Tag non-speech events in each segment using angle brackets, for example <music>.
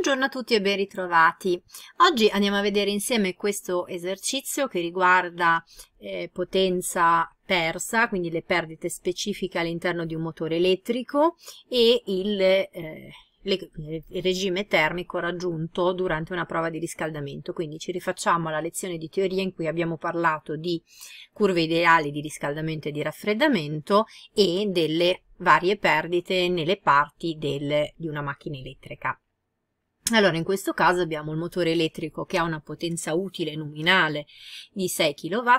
Buongiorno a tutti e ben ritrovati. Oggi andiamo a vedere insieme questo esercizio che riguarda eh, potenza persa, quindi le perdite specifiche all'interno di un motore elettrico e il, eh, le, il regime termico raggiunto durante una prova di riscaldamento. Quindi ci rifacciamo alla lezione di teoria in cui abbiamo parlato di curve ideali di riscaldamento e di raffreddamento e delle varie perdite nelle parti del, di una macchina elettrica. Allora, in questo caso abbiamo il motore elettrico che ha una potenza utile nominale di 6 kW,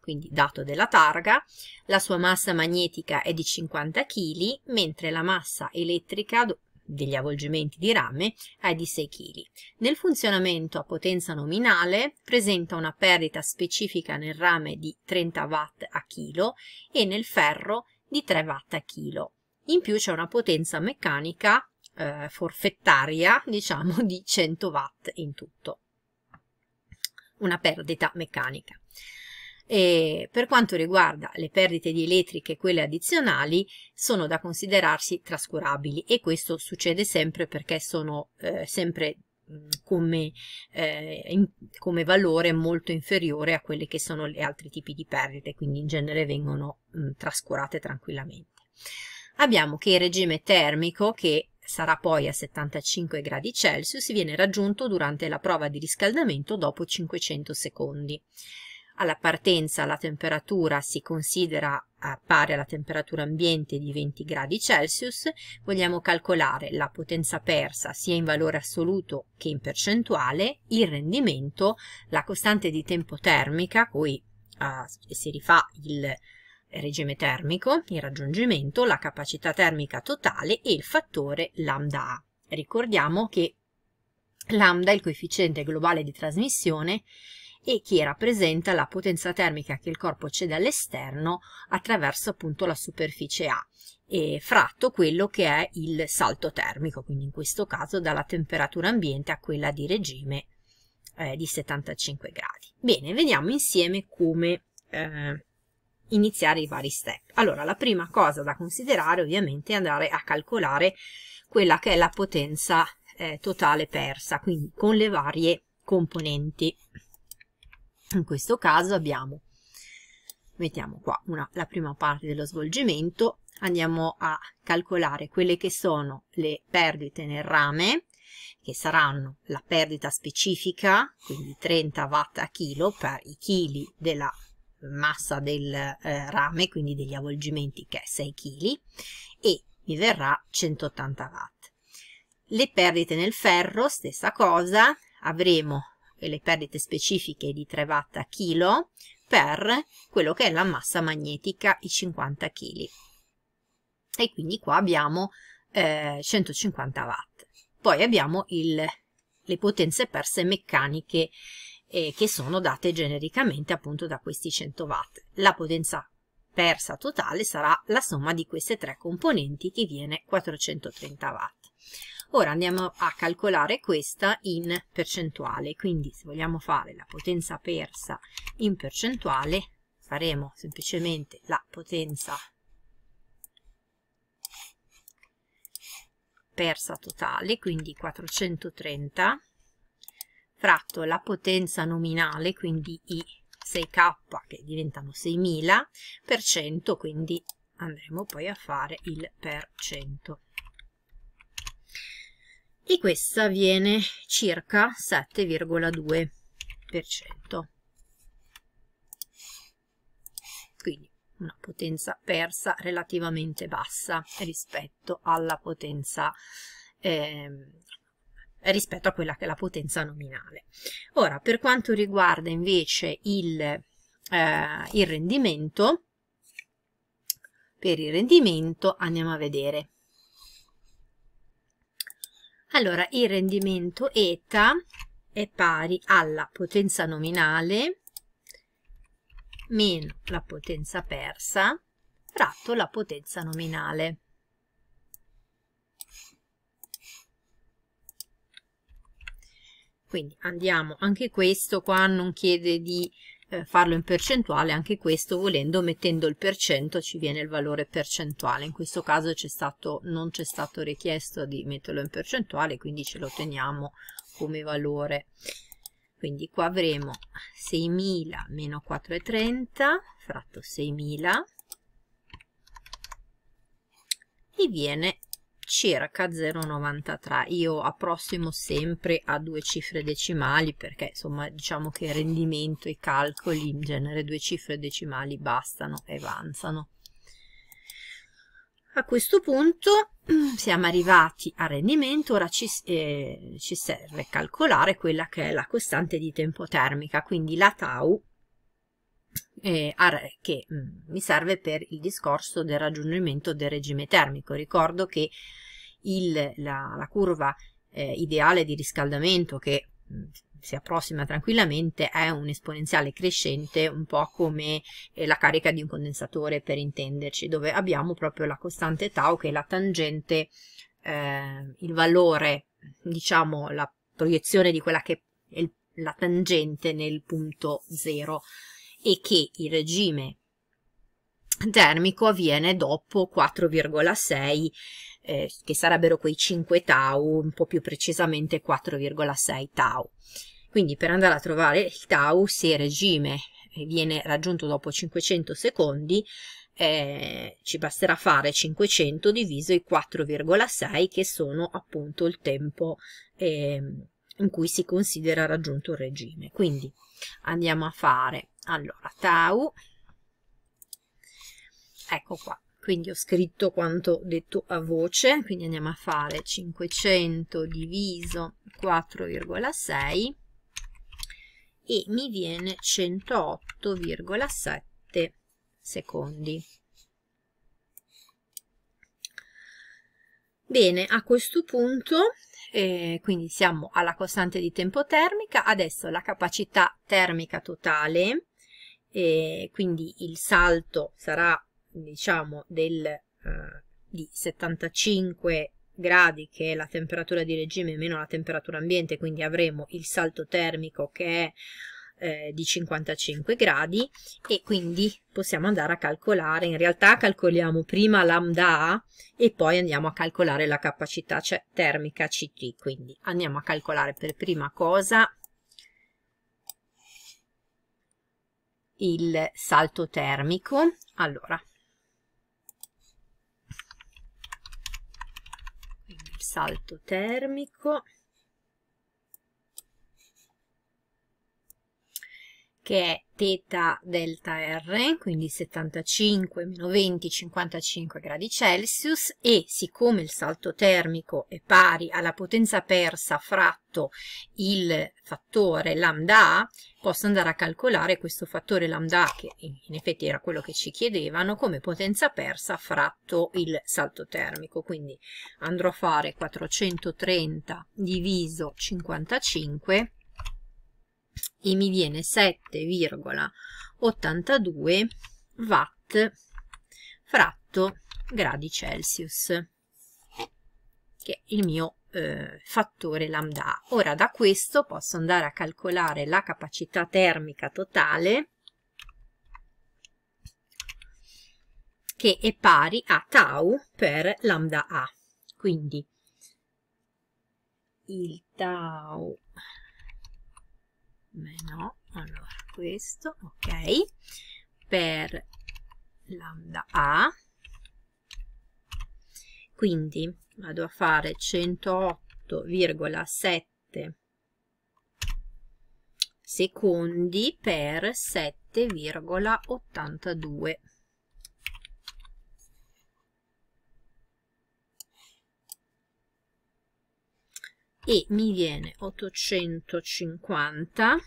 quindi dato della targa, la sua massa magnetica è di 50 kg, mentre la massa elettrica degli avvolgimenti di rame è di 6 kg. Nel funzionamento a potenza nominale presenta una perdita specifica nel rame di 30 W a chilo e nel ferro di 3 W a chilo. In più c'è una potenza meccanica eh, forfettaria, <laughs> diciamo, di 100 watt in tutto. Una perdita meccanica. E per quanto riguarda le perdite di elettriche e quelle addizionali sono da considerarsi trascurabili e questo succede sempre perché sono eh, sempre mm, come, eh, in, come, valore molto inferiore a quelli che sono gli altri tipi di perdite quindi in genere vengono mh, mm, trascurate tranquillamente abbiamo che il regime termico che sarà poi a 75 gradi Celsius, viene raggiunto durante la prova di riscaldamento dopo 500 secondi. Alla partenza la temperatura si considera pari alla temperatura ambiente di 20 gradi Celsius, vogliamo calcolare la potenza persa sia in valore assoluto che in percentuale, il rendimento, la costante di tempo termica, cui uh, si rifà il regime termico, il raggiungimento, la capacità termica totale e il fattore lambda A. Ricordiamo che lambda è il coefficiente globale di trasmissione e che rappresenta la potenza termica che il corpo cede all'esterno attraverso appunto la superficie A, e fratto quello che è il salto termico, quindi in questo caso dalla temperatura ambiente a quella di regime eh, di 75 gradi. Bene, vediamo insieme come eh, iniziare i vari step. Allora, la prima cosa da considerare ovviamente è andare a calcolare quella che è la potenza eh, totale persa, quindi con le varie componenti. In questo caso abbiamo, mettiamo qua una, la prima parte dello svolgimento, andiamo a calcolare quelle che sono le perdite nel rame, che saranno la perdita specifica, quindi 30 watt a chilo per i chili della massa del eh, rame, quindi degli avvolgimenti che è 6 kg e mi verrà 180 watt. Le perdite nel ferro, stessa cosa, avremo le perdite specifiche di 3 watt a chilo per quello che è la massa magnetica, i 50 kg. E quindi qua abbiamo eh, 150 watt. Poi abbiamo il, le potenze perse meccaniche eh, che sono date genericamente appunto da questi 100 watt. La potenza persa totale sarà la somma di queste tre componenti che viene 430 watt. Ora andiamo a calcolare questa in percentuale, quindi se vogliamo fare la potenza persa in percentuale faremo semplicemente la potenza persa totale, quindi 430 sottratto la potenza nominale, quindi i 6k che diventano 6000 per 100, quindi andremo poi a fare il per 100. E questa viene circa 7,2%. Quindi una potenza persa relativamente bassa rispetto alla potenza eh, rispetto a quella che è la potenza nominale. Ora, per quanto riguarda invece il, eh, il rendimento, per il rendimento andiamo a vedere. Allora, il rendimento eta è pari alla potenza nominale meno la potenza persa fratto la potenza nominale. quindi andiamo anche questo qua non chiede di eh, farlo in percentuale anche questo volendo mettendo il percento ci viene il valore percentuale in questo caso stato, non c'è stato richiesto di metterlo in percentuale quindi ce lo teniamo come valore quindi qua avremo 6.000 meno 4,30 fratto 6.000 e viene circa 0,93 io approssimo sempre a due cifre decimali perché insomma diciamo che il rendimento i calcoli in genere due cifre decimali bastano e avanzano a questo punto <clears throat> siamo arrivati al rendimento, ora ci, eh, ci, serve calcolare quella che è la costante di tempo termica, quindi la tau eh, che mh, mm, mi serve per il discorso del raggiungimento del regime termico. Ricordo che il, la, la, curva eh, ideale di riscaldamento che mm, si approssima tranquillamente è un esponenziale crescente un po' come eh, la carica di un condensatore per intenderci dove abbiamo proprio la costante tau che è la tangente eh, il valore diciamo la proiezione di quella che è il, la tangente nel punto zero e che il regime termico avviene dopo 4,6 eh, che sarebbero quei 5 tau, un po' più precisamente 4,6 tau. Quindi per andare a trovare il tau, se il regime eh, viene raggiunto dopo 500 secondi, eh, ci basterà fare 500 diviso i 4,6 che sono appunto il tempo eh, in cui si considera raggiunto il regime. Quindi andiamo a fare, allora, tau, ecco qua, quindi ho scritto quanto detto a voce, quindi andiamo a fare 500 diviso 4,6 e mi viene 108,7 secondi. Bene, a questo punto, eh, quindi siamo alla costante di tempo termica, adesso la capacità termica totale, eh, quindi il salto sarà diciamo del, eh, di 75 gradi che è la temperatura di regime meno la temperatura ambiente quindi avremo il salto termico che è eh, di 55 gradi e quindi possiamo andare a calcolare in realtà calcoliamo prima lambda A e poi andiamo a calcolare la capacità cioè, termica CT quindi andiamo a calcolare per prima cosa il salto termico allora salto termico che è θ delta R, quindi 75 meno 20, 55 gradi Celsius, e siccome il salto termico è pari alla potenza persa fratto il fattore lambda A, posso andare a calcolare questo fattore lambda A, che in effetti era quello che ci chiedevano, come potenza persa fratto il salto termico. Quindi andrò a fare 430 diviso 55 e mi viene 7,82 watt fratto gradi Celsius, che è il mio eh, fattore lambda. Ora da questo posso andare a calcolare la capacità termica totale che è pari a tau per lambda A. Quindi il tau meno allora questo ok per lambda a quindi vado a fare 108,7 secondi per 7,82 e mi viene 850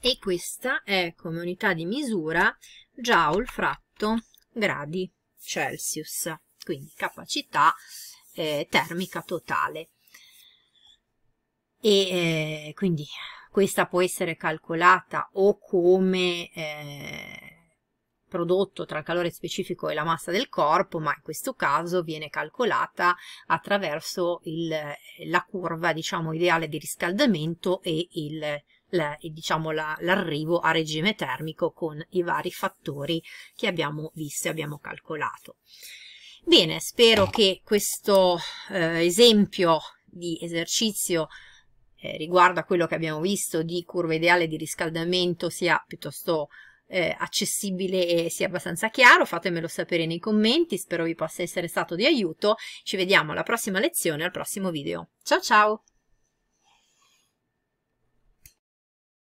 e questa è come unità di misura joule fratto gradi Celsius, quindi capacità eh, termica totale. E eh, quindi questa può essere calcolata o come eh, prodotto tra il calore specifico e la massa del corpo, ma in questo caso viene calcolata attraverso il, la curva diciamo, ideale di riscaldamento e il, la, diciamo, l'arrivo a regime termico con i vari fattori che abbiamo visto e abbiamo calcolato. Bene, spero che questo eh, esempio di esercizio eh, riguardo a quello che abbiamo visto di curva ideale di riscaldamento sia piuttosto eh, accessibile e sia abbastanza chiaro, fatemelo sapere nei commenti, spero vi possa essere stato di aiuto, ci vediamo alla prossima lezione, al prossimo video. Ciao ciao!